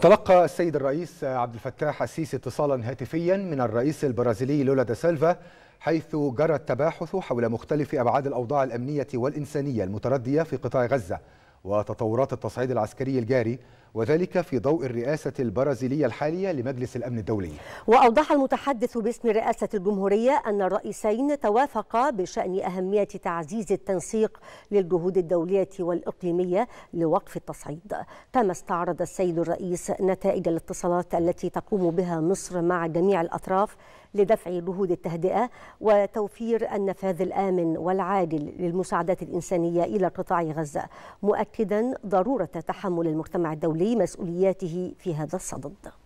تلقى السيد الرئيس عبد الفتاح السيسي اتصالا هاتفيا من الرئيس البرازيلي لولا دا سيلفا حيث جرى التباحث حول مختلف ابعاد الاوضاع الامنيه والانسانيه المترديه في قطاع غزه وتطورات التصعيد العسكري الجاري وذلك في ضوء الرئاسة البرازيلية الحالية لمجلس الأمن الدولي وأوضح المتحدث باسم رئاسة الجمهورية أن الرئيسين توافقا بشأن أهمية تعزيز التنسيق للجهود الدولية والإقليمية لوقف التصعيد كما استعرض السيد الرئيس نتائج الاتصالات التي تقوم بها مصر مع جميع الأطراف لدفع جهود التهدئة وتوفير النفاذ الآمن والعادل للمساعدات الإنسانية إلى قطاع غزة مؤكدا ضرورة تحمل المجتمع الدولي لمسؤولياته في هذا الصدد